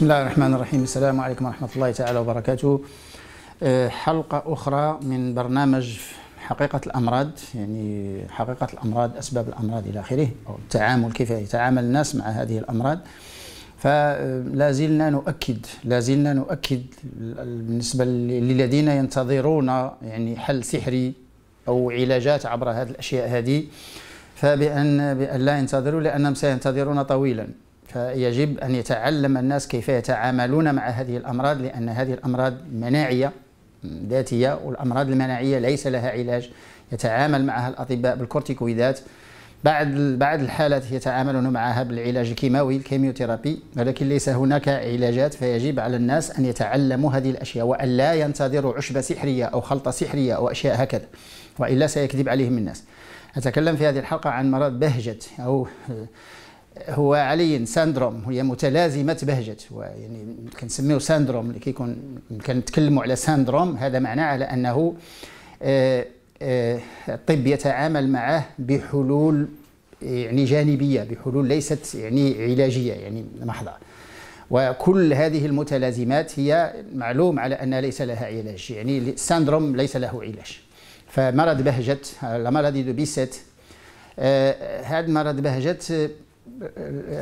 بسم الله الرحمن الرحيم السلام عليكم ورحمة الله تعالى وبركاته آه، حلقة أخرى من برنامج حقيقة الأمراض يعني حقيقة الأمراض أسباب الأمراض إلى آخره أو التعامل كيف يتعامل الناس مع هذه الأمراض فلا آه، زلنا نؤكد لا زلنا نؤكد بالنسبة للذين ينتظرون يعني حل سحري أو علاجات عبر هذه الأشياء هذه فبأن بأن لا ينتظروا لأنهم سينتظرون طويلا فيجب أن يتعلم الناس كيف يتعاملون مع هذه الأمراض لأن هذه الأمراض مناعية ذاتية والأمراض المناعية ليس لها علاج يتعامل معها الأطباء بالكورتيكويدات بعد بعض الحالات يتعاملون معها بالعلاج الكيماوي الكيميوثيرابي ولكن ليس هناك علاجات فيجب على الناس ان يتعلموا هذه الاشياء وان لا ينتظروا عشبه سحريه او خلطه سحريه او اشياء هكذا والا سيكذب عليهم الناس اتكلم في هذه الحلقه عن مرض بهجت او هو علي ساندروم هي متلازمه بهجه يعني كنسميو ساندروم اللي كيكون كنتكلموا على ساندروم هذا معناه على انه آه، آه، الطب يتعامل معه بحلول يعني جانبيه بحلول ليست يعني علاجيه يعني محضه وكل هذه المتلازمات هي معلوم على ان ليس لها علاج يعني الساندروم ليس له علاج فمرض بهجت لا مالادي دو بيست آه، هذا مرض بهجت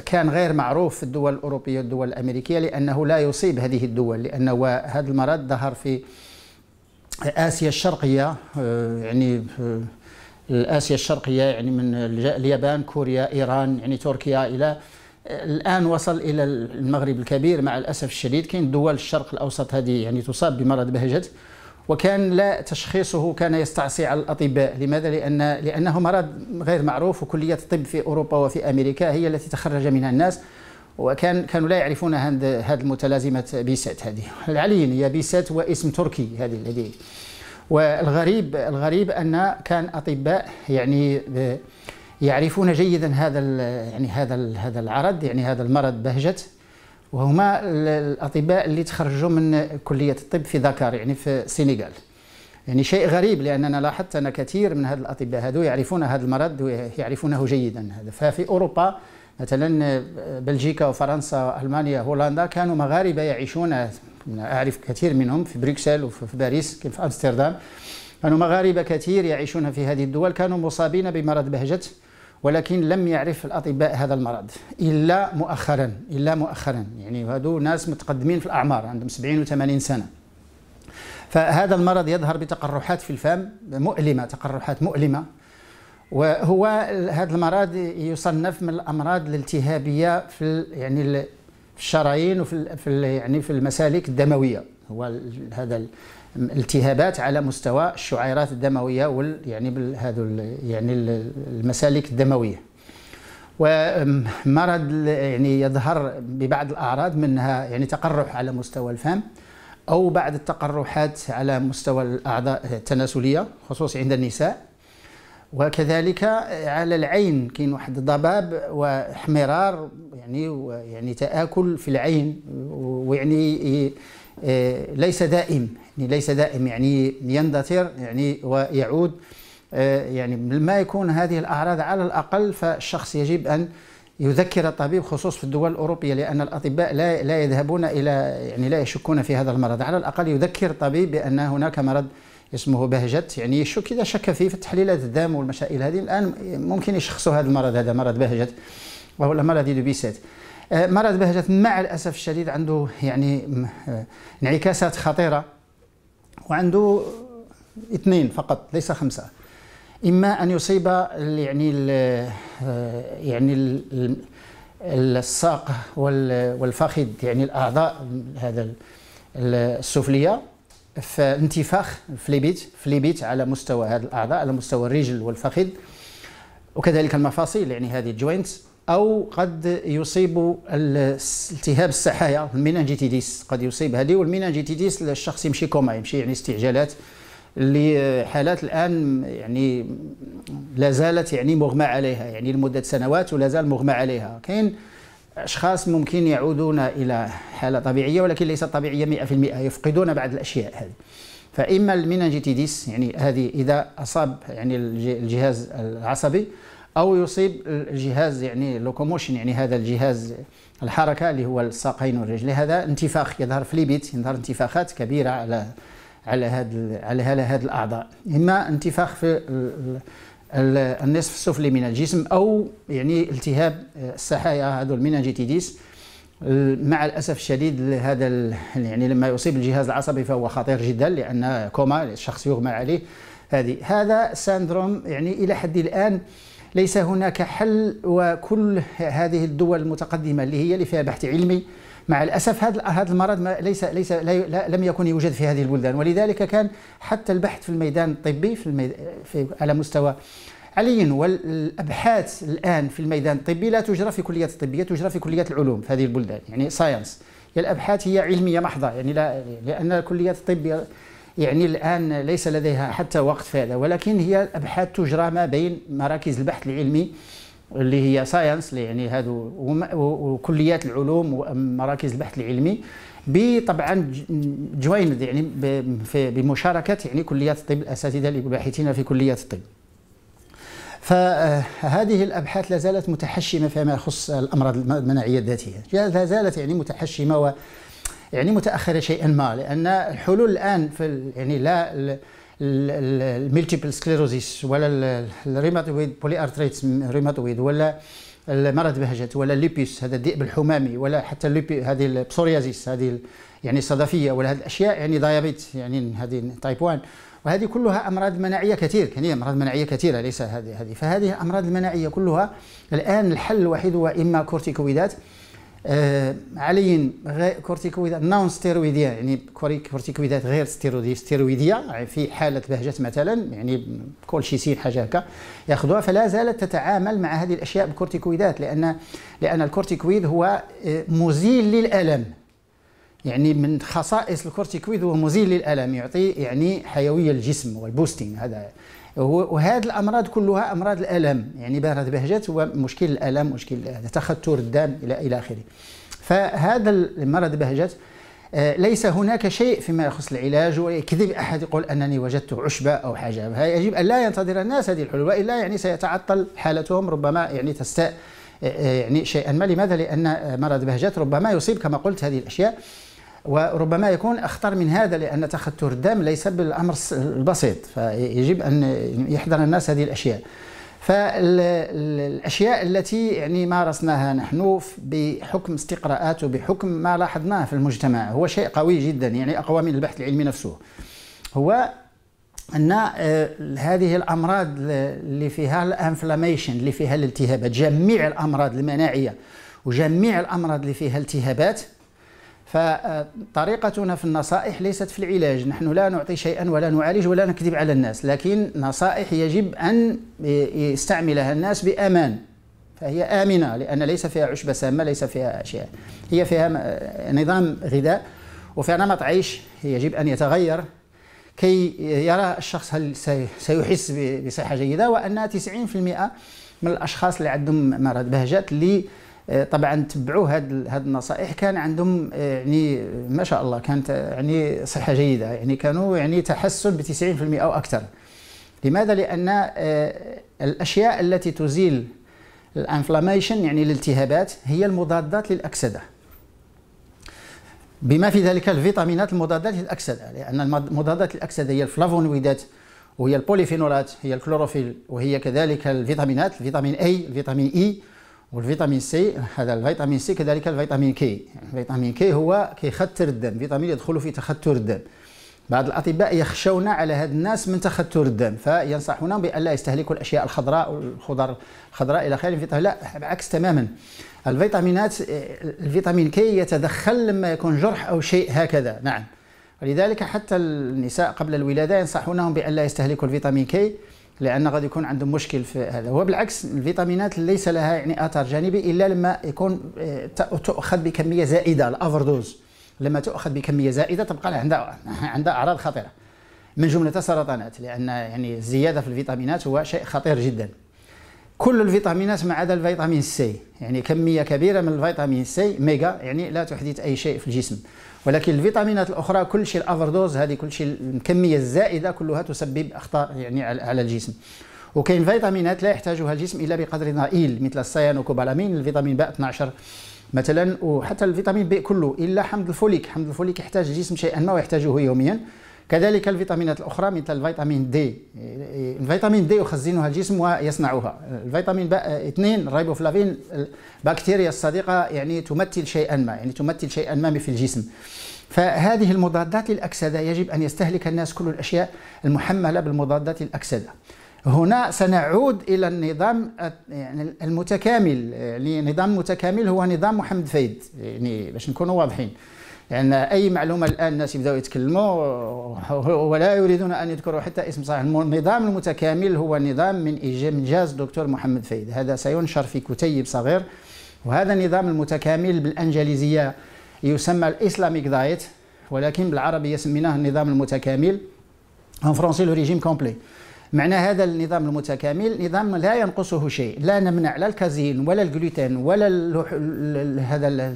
كان غير معروف في الدول الأوروبية والدول الأمريكية لأنه لا يصيب هذه الدول لأن هذا المرض ظهر في آسيا الشرقية آه، يعني آه، آسيا الشرقية يعني من اليابان كوريا إيران يعني تركيا إلى آه، الآن وصل إلى المغرب الكبير مع الأسف الشديد كاين دول الشرق الأوسط هذه يعني تصاب بمرض بهجت وكان لا تشخيصه كان يستعصي على الأطباء لماذا؟ لأن لأنه مرض غير معروف وكلية الطب في أوروبا وفي أمريكا هي التي تخرج منها الناس وكان كانوا لا يعرفون هذه المتلازمة بيسات هذه العلين هي بيسات واسم تركي هذه الذي والغريب الغريب أن كان أطباء يعني آه، يعرفون جيدا هذا يعني هذا هذا العرض يعني هذا المرض بهجت وهما الاطباء اللي تخرجوا من كليه الطب في دكار يعني في السنغال يعني شيء غريب لاننا لاحظت ان كثير من هذه الاطباء هذو يعرفون هذا المرض ويعرفونه جيدا ففي اوروبا مثلا بلجيكا وفرنسا والمانيا هولندا كانوا مغاربه يعيشون اعرف كثير منهم في بروكسل وفي باريس كيف في امستردام كانوا مغاربه كثير يعيشون في هذه الدول كانوا مصابين بمرض بهجه ولكن لم يعرف الاطباء هذا المرض الا مؤخرا الا مؤخرا يعني هادو ناس متقدمين في الاعمار عندهم 70 و80 سنه فهذا المرض يظهر بتقرحات في الفم مؤلمه تقرحات مؤلمه وهو هذا المرض يصنف من الامراض الالتهابيه في يعني في الشرايين وفي في يعني في المسالك الدمويه هو هذا التهابات على مستوى الشعيرات الدمويه وال يعني هذو يعني المسالك الدمويه ومرض يعني يظهر ببعض الاعراض منها يعني تقرح على مستوى الفم او بعض التقرحات على مستوى الاعضاء التناسليه خصوصا عند النساء وكذلك على العين كاين واحد الضباب واحمرار يعني يعني تاكل في العين ويعني آه، ليس دائم يعني ليس دائم يعني يندثر يعني ويعود آه، يعني ما يكون هذه الأعراض على الأقل فالشخص يجب أن يذكر الطبيب خصوص في الدول الأوروبية لأن الأطباء لا لا يذهبون إلى يعني لا يشكون في هذا المرض على الأقل يذكر الطبيب بأن هناك مرض اسمه بهجت يعني يشك إذا شك فيه في تحليلات الدم والمشائل هذه الآن ممكن يشخصوا هذا المرض هذا مرض بهجت وهو المرض دو آه، مرض بهجة مع الأسف الشديد عنده يعني آه، انعكاسات خطيرة وعنده اثنين فقط ليس خمسة إما أن يصيب يعني ال يعني ال آه، يعني الساق والفخذ يعني الأعضاء هذا السفلية فانتفاخ فليبيت فليبيت على مستوى هذه الأعضاء على مستوى الرجل والفخذ وكذلك المفاصل يعني هذه الجوينتس او قد يصيب التهاب السحايا المينانجيتيديس قد يصيب هذه والمينانجيتيديس الشخص يمشي كوما يمشي يعني استعجالات اللي حالات الان يعني لا زالت يعني مغمى عليها يعني لمده سنوات ولا زال مغمى عليها كاين اشخاص ممكن يعودون الى حاله طبيعيه ولكن ليست طبيعيه 100% يفقدون بعض الاشياء هذه فاما المينانجيتيديس يعني هذه اذا اصاب يعني الجهاز العصبي او يصيب الجهاز يعني لوكوموشن يعني هذا الجهاز الحركه اللي هو الساقين والرجل هذا انتفاخ يظهر في ليبيت يظهر انتفاخات كبيره على على هذا على هذا الاعضاء اما انتفاخ في النصف السفلي من الجسم او يعني التهاب السحايا هذو الميناجيتيديس مع الاسف الشديد هذا يعني لما يصيب الجهاز العصبي فهو خطير جدا لان كوما الشخص يغمى عليه هذه هذا سندروم يعني الى حد الان ليس هناك حل وكل هذه الدول المتقدمه اللي هي اللي فيها بحث علمي مع الاسف هذا هذا المرض ما ليس ليس لا لم يكن يوجد في هذه البلدان ولذلك كان حتى البحث في الميدان الطبي في, الميد... في على مستوى علي والابحاث الان في الميدان الطبي لا تجرى في كليات الطبيه تجرى في كليات العلوم في هذه البلدان يعني ساينس الابحاث هي علميه محضه يعني لا لان كليات الطب يعني الآن ليس لديها حتى وقت في هذا ولكن هي أبحاث تجرى ما بين مراكز البحث العلمي اللي هي ساينس يعني هذو وكليات العلوم ومراكز البحث العلمي بطبعا جويند يعني بمشاركه يعني كليات الطب الاساتذه الباحثين في كليات الطب فهذه الابحاث لا زالت متحشمه فيما يخص الامراض المناعيه الذاتيه لا زالت يعني متحشمه يعني متاخره شيئا ما لان الحلول الان في يعني لا الملتيبل سكليروزيس ولا الريماتويد بولي ارتريتس ريماتويد ولا المرض بهجت ولا الليبيس هذا الذئب الحمامي ولا حتى الليبي هذه البسوريازيس هذه يعني الصدفيه ولا هذه الاشياء يعني دايابيت يعني هذه تايب 1 وهذه كلها امراض مناعيه كثير يعني امراض مناعيه كثيره ليس هذه هذه فهذه الامراض المناعيه كلها الان الحل الوحيد هو اما كورتيكويدات آه، عليين غير كورتيكويدات نون ستيرويديه يعني كورتيكويدات غير ستيرويديه يعني في حاله بهجه مثلا يعني كل يصير حاجه هكا ياخذوها فلا زالت تتعامل مع هذه الاشياء بكورتيكويدات لان لان الكورتيكويد هو آه، مزيل للالم يعني من خصائص الكورتيكويد هو مزيل للالم يعطي يعني حيويه الجسم والبوستينغ هذا وهذه الامراض كلها امراض الالم يعني مرض بهجت هو مشكل الالم مشكل تختر الدم الى الى اخره فهذا المرض بهجت آه، ليس هناك شيء فيما يخص العلاج ويكذب احد يقول انني وجدت عشبه او حاجه يجب ان لا ينتظر الناس هذه الحلول والا يعني سيتعطل حالتهم ربما يعني تستاء آه، آه، يعني شيئا ما لماذا لان مرض بهجت ربما يصيب كما قلت هذه الاشياء وربما يكون أخطر من هذا لأن تخثر الدم ليس بالأمر البسيط فيجب أن يحذر الناس هذه الأشياء فالاشياء التي يعني مارسناها نحن بحكم استقراءات وبحكم ما لاحظناه في المجتمع هو شيء قوي جدا يعني اقوى من البحث العلمي نفسه هو ان آه، هذه الامراض اللي فيها الانفلاميشن اللي فيها الالتهابات جميع الامراض المناعيه وجميع الامراض اللي فيها التهابات فطريقتنا في النصائح ليست في العلاج نحن لا نعطي شيئا ولا نعالج ولا نكذب على الناس لكن نصائح يجب أن يستعملها الناس بأمان فهي آمنة لأن ليس فيها عشبة سامة ليس فيها أشياء هي فيها نظام غذاء وفيها نمط عيش يجب أن يتغير كي يرى الشخص هل سيحس بصحة جيدة وأن 90% من الأشخاص اللي عندهم مرض بهجت اللي آه، طبعا تبعوا هاد النصائح كان عندهم آه، يعني ما شاء الله كانت يعني صحه جيده يعني كانوا يعني تحسن ب 90% او اكثر لماذا لان آه، الاشياء التي تزيل الانفلاميشن يعني الالتهابات هي المضادات للاكسده بما في ذلك الفيتامينات المضادات للاكسده لان المضادات للاكسده هي الفلافونويدات وهي البوليفينولات هي الكلوروفيل وهي كذلك الفيتامينات الفيتامين اي الفيتامين اي e. والفيتامين سي هذا الفيتامين سي كذلك الفيتامين كي الفيتامين كي هو كيختر الدم فيتامين يدخل في تختر الدم بعض الاطباء يخشون على هاد الناس من تختر الدم فينصحون بان لا يستهلكوا الاشياء الخضراء والخضر الخضراء الى خير لا بالعكس تماما الفيتامينات الفيتامين كي يتدخل لما يكون جرح او شيء هكذا نعم ولذلك حتى النساء قبل الولاده ينصحونهم بان لا يستهلكوا الفيتامين كي لان غادي يكون عندهم مشكل في هذا وبالعكس الفيتامينات ليس لها يعني اثر جانبي الا لما يكون آه، تؤخذ بكميه زائده دوز لما تؤخذ بكميه زائده تبقى عندها عندها اعراض خطيره من جمله السرطانات لان يعني الزياده في الفيتامينات هو شيء خطير جدا كل الفيتامينات ما عدا الفيتامين سي يعني كميه كبيره من الفيتامين سي ميجا يعني لا تحدث اي شيء في الجسم ولكن الفيتامينات الاخرى كل شيء دوز هذه كل شيء الكميه الزائده كلها تسبب اخطاء يعني على الجسم وكاين فيتامينات لا يحتاجها الجسم الا بقدر ضئيل مثل السيانوكوبالامين الفيتامين ب 12 مثلا وحتى الفيتامين بي كله الا حمض الفوليك حمض الفوليك يحتاج الجسم شيئا ما ويحتاجه يوميا كذلك الفيتامينات الأخرى مثل الفيتامين دي الفيتامين دي يخزنها الجسم ويصنعها الفيتامين 2 الريبوفلافين البكتيريا الصديقة يعني تمثل شيئا ما يعني تمثل شيئا ما في الجسم فهذه المضادات للأكسدة يجب أن يستهلك الناس كل الأشياء المحملة بالمضادات للأكسدة هنا سنعود الى النظام يعني المتكامل يعني نظام متكامل هو نظام محمد فايد يعني باش نكونوا واضحين لان اي معلومه الان الناس يبداو يتكلموا ولا يريدون ان يذكروا حتى اسم صحيح النظام المتكامل هو نظام من انجاز دكتور محمد فايد هذا سينشر في كتيب صغير وهذا النظام المتكامل بالانجليزيه يسمى الاسلاميك دايت ولكن بالعربيه سميناه النظام المتكامل ان فرونسي لو ريجيم كومبلي معنى هذا النظام المتكامل نظام لا ينقصه شيء لا نمنع لا الكازين ولا الجلوتين ولا هذا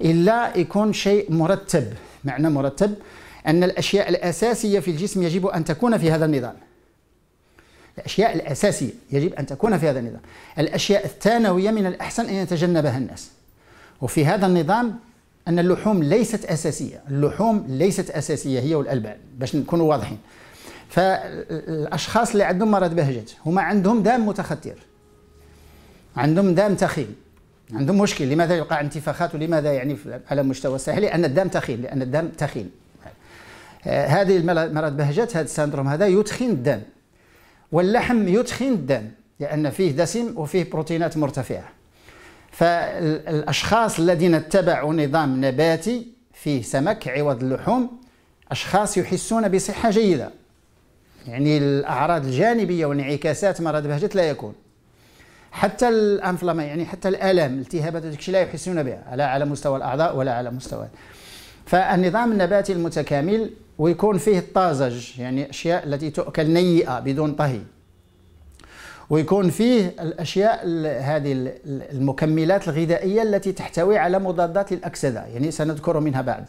إلا يكون شيء مرتب معنى مرتب أن الأشياء الأساسية في الجسم يجب أن تكون في هذا النظام الأشياء الأساسية يجب أن تكون في هذا النظام الأشياء الثانوية من الأحسن أن يتجنبها الناس وفي هذا النظام أن اللحوم ليست أساسية اللحوم ليست أساسية هي والألبان باش نكونوا واضحين فالأشخاص اللي عندهم مرض بهجت هما عندهم دم متخدر عندهم دم تخين عندهم مشكل لماذا يقع انتفاخات ولماذا يعني على مستوى الساحل لان الدم تخين لان الدم تخين آه، هذه المرض بهجت هذا السندروم هذا يتخن الدم واللحم يتخن الدم لان فيه دسم وفيه بروتينات مرتفعه فالاشخاص الذين اتبعوا نظام نباتي فيه سمك عوض اللحوم اشخاص يحسون بصحه جيده يعني الاعراض الجانبيه والانعكاسات مرض بهجت لا يكون حتى الانفلاما يعني حتى الالم التهابات هذاك لا يحسون بها لا على مستوى الاعضاء ولا على مستوى فالنظام النباتي المتكامل ويكون فيه الطازج يعني الاشياء التي تؤكل نيئه بدون طهي ويكون فيه الاشياء هذه المكملات الغذائيه التي تحتوي على مضادات للاكسده يعني سنذكر منها بعد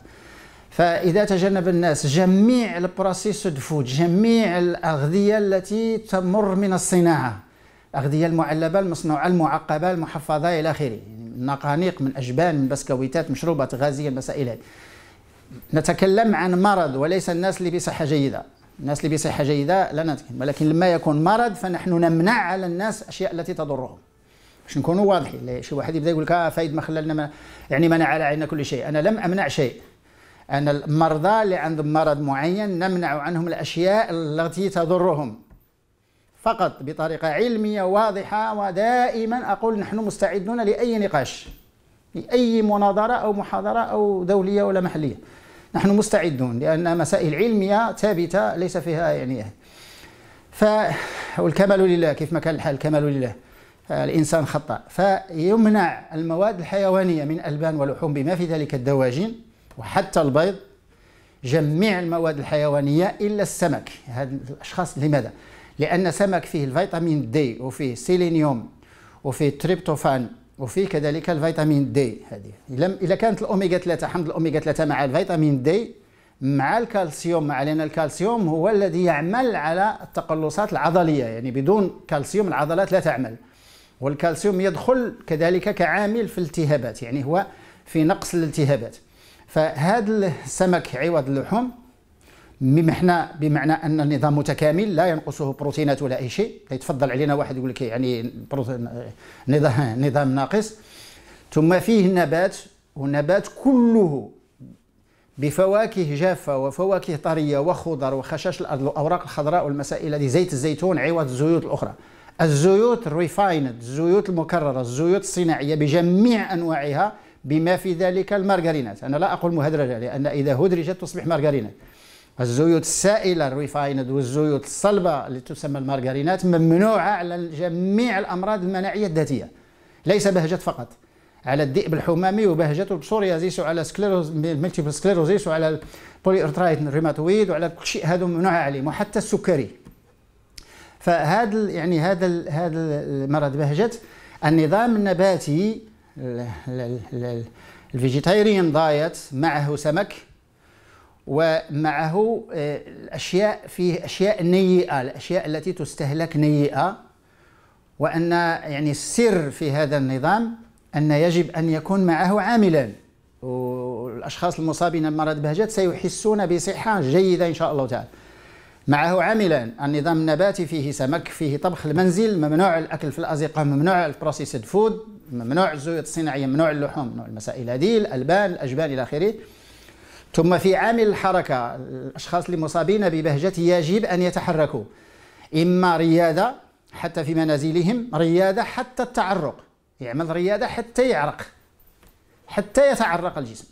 فاذا تجنب الناس جميع البروسيس فود جميع الاغذيه التي تمر من الصناعه الاغذيه المعلبه المصنوعه المعقبه المحفظه الى اخره يعني من نقانيق من اجبان من بسكويتات مشروبات غازيه المسائل هذه نتكلم عن مرض وليس الناس اللي بصحه جيده الناس اللي بصحه جيده لا نتكلم ولكن لما يكون مرض فنحن نمنع على الناس الاشياء التي تضرهم باش نكونوا واضحين شي واحد يبدا يقول لك اه فايد ما خلالنا ما يعني منع على عيننا كل شيء انا لم امنع شيء أن المرضى اللي عندهم مرض معين نمنع عنهم الأشياء التي تضرهم فقط بطريقة علمية واضحة ودائما أقول نحن مستعدون لأي نقاش لأي مناظرة أو محاضرة أو دولية ولا محلية نحن مستعدون لأن مسائل علمية ثابتة ليس فيها يعني ف والكمال لله كيف ما كان الحال الكمال لله الإنسان خطأ فيمنع المواد الحيوانية من ألبان ولحوم بما في ذلك الدواجن وحتى البيض جميع المواد الحيوانية إلا السمك هذا الأشخاص لماذا؟ لأن سمك فيه الفيتامين دي وفيه سيلينيوم وفيه تريبتوفان وفيه كذلك الفيتامين دي هذه إذا كانت الأوميغا 3 حمض الأوميغا 3 مع الفيتامين دي مع الكالسيوم مع لأن الكالسيوم هو الذي يعمل على التقلصات العضلية يعني بدون كالسيوم العضلات لا تعمل والكالسيوم يدخل كذلك كعامل في الالتهابات يعني هو في نقص الالتهابات فهذا السمك عوض اللحوم بمعنى بمعنى ان النظام متكامل لا ينقصه بروتينات ولا اي شيء يتفضل علينا واحد يقول لك يعني نظام نظام ناقص ثم فيه النبات والنبات كله بفواكه جافة وفواكه طرية وخضر وخشاش الأرض والأوراق الخضراء والمسائل هذه زيت الزيتون عوض الزيوت الأخرى الزيوت ريفايند الزيوت المكررة الزيوت الصناعية بجميع أنواعها بما في ذلك المارغرينات أنا لا أقول مهدرجة لأن إذا هدرجت تصبح مارغرينات الزيوت السائله الريفايند والزيوت الصلبه اللي تسمى المارغرينات ممنوعه على جميع الامراض المناعيه الذاتيه ليس بهجت فقط على الذئب الحمامي وبهجته بسوريازيس وعلى سكليروز ملتيبل سكليروزيس وعلى البولي ارترايت ريماتويد وعلى كل شيء هذا ممنوع عليهم وحتى السكري فهذا يعني هذا هذا المرض بهجت النظام النباتي الفيجيتيريان دايت معه سمك ومعه آه، الاشياء فيه اشياء نيئه الاشياء التي تستهلك نيئه وان يعني السر في هذا النظام ان يجب ان يكون معه عاملا والاشخاص المصابين بمرض بهجت سيحسون بصحه جيده ان شاء الله تعالى معه عاملا النظام النباتي فيه سمك فيه طبخ المنزل ممنوع الاكل في الازقه ممنوع البروسيسد فود ممنوع الزيوت الصناعيه ممنوع اللحوم ممنوع المسائل هذه الالبان الاجبان الى اخره ثم في عامل الحركة الأشخاص المصابين ببهجة يجب أن يتحركوا إما ريادة حتى في منازلهم ريادة حتى التعرق يعمل ريادة حتى يعرق حتى يتعرق الجسم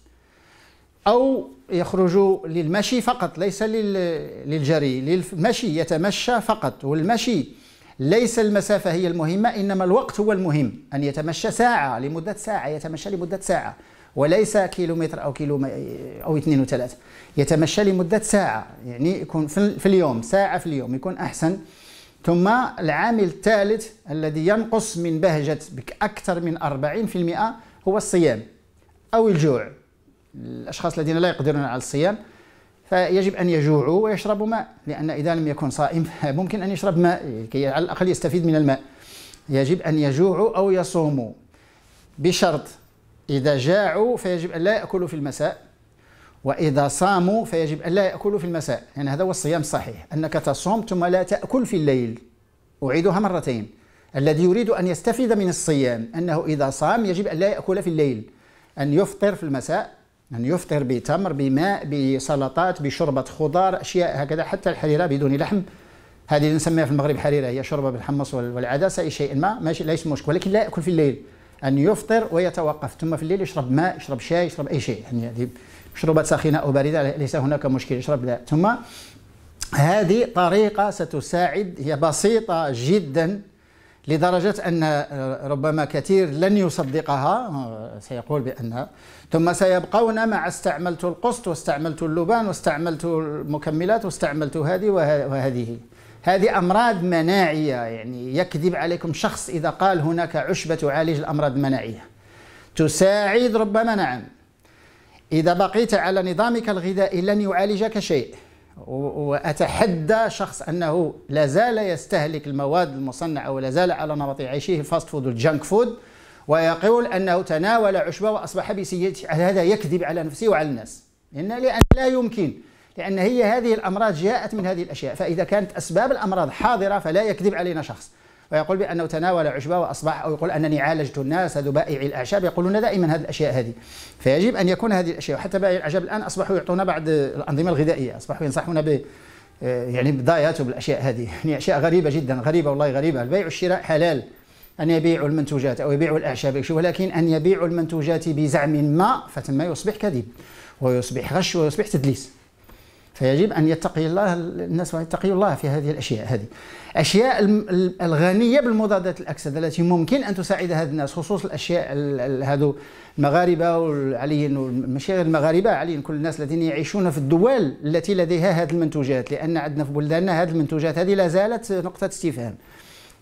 أو يخرج للمشي فقط ليس للجري للمشي يتمشى فقط والمشي ليس المسافة هي المهمة إنما الوقت هو المهم أن يتمشى ساعة لمدة ساعة يتمشى لمدة ساعة وليس كيلومتر او كيلو او اثنين وثلاثه يتمشى لمده ساعه يعني يكون في اليوم ساعه في اليوم يكون احسن ثم العامل الثالث الذي ينقص من بهجة اكثر من 40% هو الصيام او الجوع الاشخاص الذين لا يقدرون على الصيام فيجب ان يجوعوا ويشربوا ماء لان اذا لم يكن صائم ممكن ان يشرب ماء كي على الاقل يستفيد من الماء يجب ان يجوعوا او يصوموا بشرط إذا جاعوا فيجب أن لا يأكلوا في المساء وإذا صاموا فيجب أن لا يأكلوا في المساء يعني هذا هو الصيام الصحيح أنك تصوم ثم لا تأكل في الليل أعيدها مرتين الذي يريد أن يستفيد من الصيام أنه إذا صام يجب أن لا يأكل في الليل أن يفطر في المساء أن يفطر بتمر بماء بسلطات بشوربة خضار أشياء هكذا حتى الحريرة بدون لحم هذه نسميها في المغرب حريرة هي شوربة بالحمص والعدسة أي شيء ما ماشي ليس مشكل ولكن لا يأكل في الليل أن يفطر ويتوقف ثم في الليل يشرب ماء يشرب شاي يشرب أي شيء يعني هذه مشروبات ساخنة أو باردة ليس هناك مشكل يشرب لا ثم هذه طريقة ستساعد هي بسيطة جدا لدرجة أن ربما كثير لن يصدقها سيقول بأن ثم سيبقون مع استعملت القسط واستعملت اللبان واستعملت المكملات واستعملت هذه وهذه هذه أمراض مناعية يعني يكذب عليكم شخص إذا قال هناك عشبة تعالج الأمراض المناعية تساعد ربما نعم إذا بقيت على نظامك الغذائي لن يعالجك شيء وأتحدى شخص أنه لا زال يستهلك المواد المصنعة ولا زال على نمط عيشه الفاست فود والجانك فود ويقول أنه تناول عشبة وأصبح بسيئة هذا يكذب على نفسه وعلى الناس لأن لا يمكن لأن هي هذه الأمراض جاءت من هذه الأشياء فإذا كانت أسباب الأمراض حاضرة فلا يكذب علينا شخص ويقول بأنه تناول عشبة وأصبح أو يقول أنني عالجت الناس هذو بائعي الأعشاب يقولون دائما هذه الأشياء هذه فيجب أن يكون هذه الأشياء وحتى بائعي الأعشاب الآن أصبحوا يعطونا بعض الأنظمة الغذائية أصبحوا ينصحون ب آه، يعني بدايات وبالأشياء هذه يعني أشياء غريبة جدا غريبة والله غريبة البيع والشراء حلال أن يبيعوا المنتوجات أو يبيعوا الأعشاب ولكن أن يبيعوا المنتوجات بزعم ما فتما يصبح كذب ويصبح غش ويصبح تدليس فيجب أن يتقي الله الناس ويتقي الله في هذه الأشياء هذه أشياء الغنية بالمضادات الأكسدة التي ممكن أن تساعد هذا الناس خصوص الأشياء هذو المغاربة وعلي ماشي غير المغاربة عليين كل الناس الذين يعيشون في الدول التي لديها هذه المنتوجات لأن عندنا في بلداننا هذه المنتوجات هذه لا زالت نقطة استفهام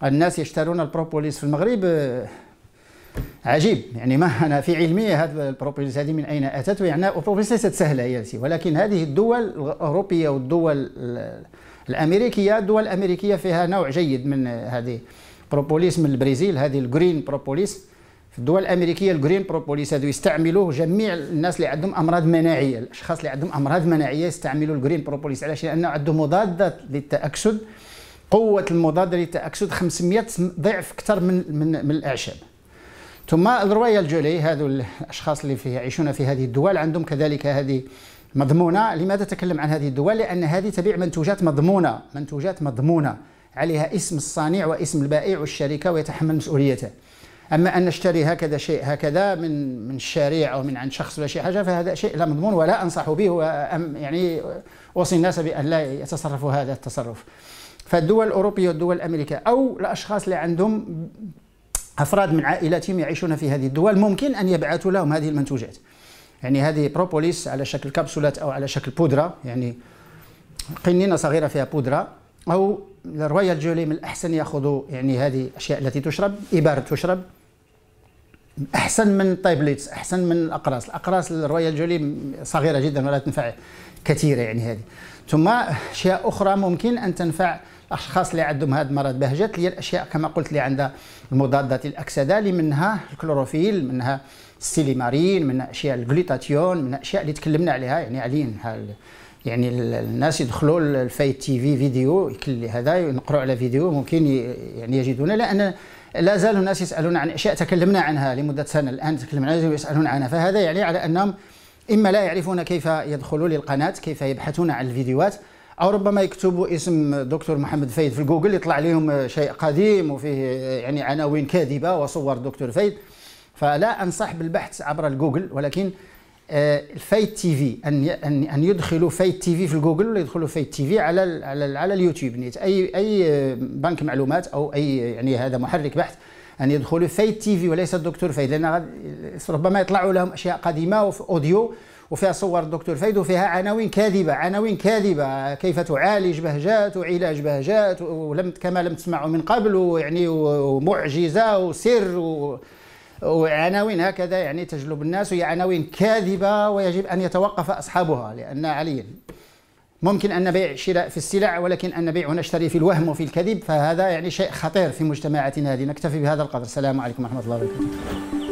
الناس يشترون البروبوليس في المغرب عجيب يعني ما انا في علمية هذا البروبوليس هذه من اين اتت يعني البروبوليس ليست سهلة يا سي ولكن هذه الدول الاوروبية والدول الامريكية الدول الامريكية فيها نوع جيد من هذه بروبوليس من البرازيل هذه الجرين بروبوليس في الدول الامريكيه الجرين بروبوليس هذو يستعملوه جميع الناس اللي عندهم امراض مناعيه الاشخاص اللي عندهم امراض مناعيه يستعملوا الجرين بروبوليس علاش لانه عنده مضادات للتاكسد قوه المضاد للتاكسد 500 ضعف اكثر من من, من الاعشاب ثم الرويال جولي هذو الاشخاص اللي في يعيشون في هذه الدول عندهم كذلك هذه مضمونه لماذا تكلم عن هذه الدول لان هذه تبيع منتوجات مضمونه منتوجات مضمونه عليها اسم الصانع واسم البائع والشركه ويتحمل مسؤوليته اما ان نشتري هكذا شيء هكذا من من الشارع او من عند شخص ولا شي حاجه فهذا شيء لا مضمون ولا انصح به يعني اوصي الناس بان لا يتصرفوا هذا التصرف فالدول الاوروبيه والدول الامريكيه او الاشخاص اللي عندهم أفراد من عائلاتهم يعيشون في هذه الدول ممكن أن يبعثوا لهم هذه المنتوجات يعني هذه بروبوليس على شكل كبسولات أو على شكل بودرة يعني قنينة صغيرة فيها بودرة أو الرويال جولي من الأحسن يأخذوا يعني هذه الأشياء التي تشرب ابار تشرب أحسن من طيبليتس أحسن من الأقراص الأقراص الرويال جولي صغيرة جدا ولا تنفع كثيرة يعني هذه ثم أشياء أخرى ممكن أن تنفع الاشخاص اللي عندهم هذا المرض بهجت هي الاشياء كما قلت اللي عندها المضادات الاكسده اللي منها الكلوروفيل منها السيليمارين منها اشياء الجلوتاتيون منها اشياء اللي تكلمنا عليها يعني عليين يعني الناس يدخلوا الفاي تي في فيديو هذا ينقروا على فيديو ممكن يعني يجدون لان لا زالوا الناس يسالون عن اشياء تكلمنا عنها لمده سنه الان تكلمنا عنها ويسالون عنها فهذا يعني على انهم اما لا يعرفون كيف يدخلوا للقناه كيف يبحثون عن الفيديوهات او ربما يكتبوا اسم دكتور محمد فايد في جوجل يطلع لهم شيء قديم وفيه يعني عناوين كاذبه وصور دكتور فايد فلا انصح بالبحث عبر الجوجل ولكن آه، الفايد تي في ان ان يدخلوا فايد تي في في جوجل ولا يدخلوا تي في على على اليوتيوب نيت يعني اي اي آه، بنك معلومات او اي يعني هذا محرك بحث ان يدخلوا فايد تي في وليس الدكتور فايد لان ربما يطلعوا لهم اشياء قديمه وفي اوديو وفيها صور الدكتور فايد وفيها عناوين كاذبه عناوين كاذبه كيف تعالج بهجات وعلاج بهجات ولم كما لم تسمعوا من قبل ويعني ومعجزه وسر و وعناوين هكذا يعني تجلب الناس وهي عناوين كاذبه ويجب ان يتوقف اصحابها لان عليا ممكن أن نبيع شراء في السلع ولكن أن نبيع ونشتري في الوهم وفي الكذب فهذا يعني شيء خطير في مجتمعاتنا هذه نكتفي بهذا القدر السلام عليكم ورحمة الله وبركاته